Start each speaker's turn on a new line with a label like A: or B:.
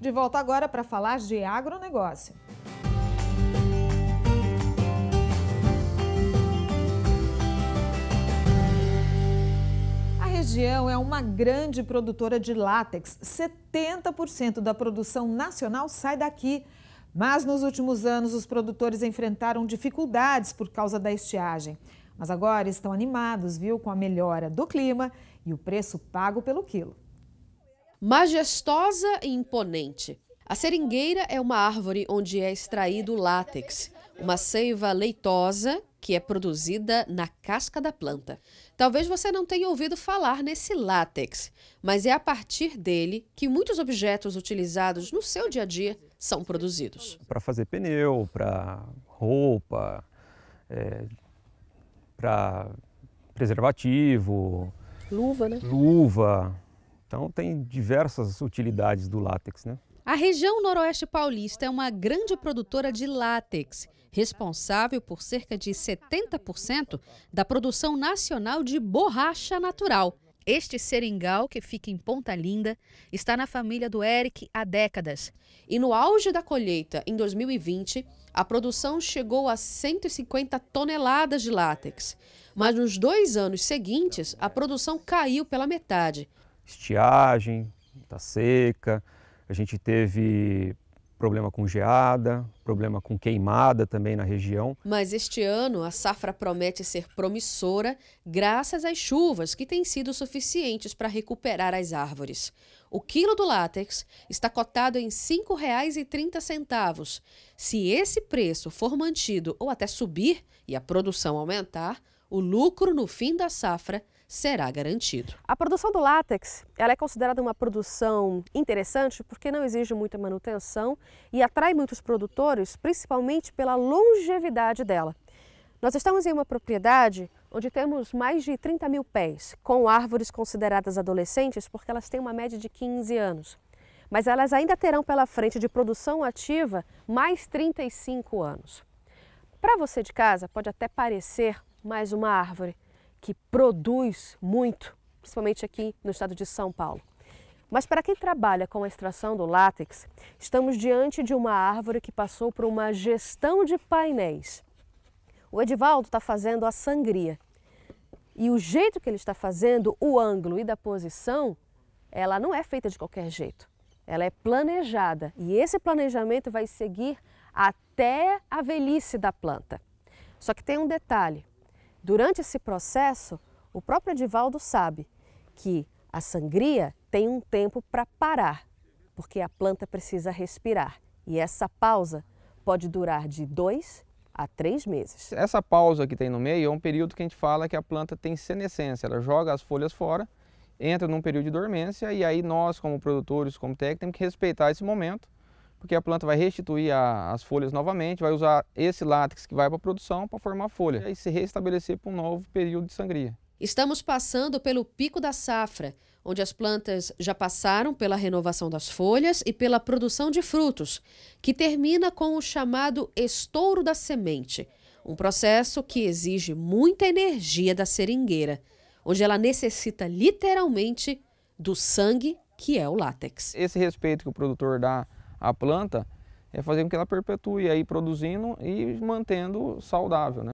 A: De volta agora para falar de agronegócio. A região é uma grande produtora de látex. 70% da produção nacional sai daqui. Mas nos últimos anos, os produtores enfrentaram dificuldades por causa da estiagem. Mas agora estão animados, viu, com a melhora do clima e o preço pago pelo quilo majestosa e imponente. A seringueira é uma árvore onde é extraído o látex, uma seiva leitosa que é produzida na casca da planta. Talvez você não tenha ouvido falar nesse látex, mas é a partir dele que muitos objetos utilizados no seu dia a dia são produzidos.
B: Para fazer pneu, para roupa, é, para preservativo. Luva, né? Luva. Então tem diversas utilidades do látex, né?
A: A região noroeste paulista é uma grande produtora de látex, responsável por cerca de 70% da produção nacional de borracha natural. Este seringal, que fica em Ponta Linda, está na família do Eric há décadas. E no auge da colheita, em 2020, a produção chegou a 150 toneladas de látex. Mas nos dois anos seguintes, a produção caiu pela metade
B: estiagem, está seca, a gente teve problema com geada, problema com queimada também na região.
A: Mas este ano a safra promete ser promissora graças às chuvas que têm sido suficientes para recuperar as árvores. O quilo do látex está cotado em R$ 5,30. Se esse preço for mantido ou até subir e a produção aumentar, o lucro no fim da safra será garantido. A produção do látex ela é considerada uma produção interessante porque não exige muita manutenção e atrai muitos produtores, principalmente pela longevidade dela. Nós estamos em uma propriedade onde temos mais de 30 mil pés, com árvores consideradas adolescentes porque elas têm uma média de 15 anos. Mas elas ainda terão pela frente de produção ativa mais 35 anos. Para você de casa, pode até parecer mais uma árvore, que produz muito, principalmente aqui no estado de São Paulo. Mas para quem trabalha com a extração do látex, estamos diante de uma árvore que passou por uma gestão de painéis. O Edivaldo está fazendo a sangria. E o jeito que ele está fazendo, o ângulo e da posição, ela não é feita de qualquer jeito. Ela é planejada e esse planejamento vai seguir até a velhice da planta. Só que tem um detalhe: Durante esse processo, o próprio Edivaldo sabe que a sangria tem um tempo para parar, porque a planta precisa respirar. E essa pausa pode durar de dois a três meses.
B: Essa pausa que tem no meio é um período que a gente fala que a planta tem senescência, ela joga as folhas fora, entra num período de dormência e aí nós, como produtores, como técnicos, temos que respeitar esse momento porque a planta vai restituir a, as folhas novamente, vai usar esse látex que vai para a
A: produção para formar folha e se restabelecer para um novo período de sangria. Estamos passando pelo pico da safra, onde as plantas já passaram pela renovação das folhas e pela produção de frutos, que termina com o chamado estouro da semente, um processo que exige muita energia da seringueira, onde ela necessita literalmente do sangue que é o látex.
B: Esse respeito que o produtor dá a planta, é fazer com que ela perpetue aí produzindo e
A: mantendo
B: saudável, né?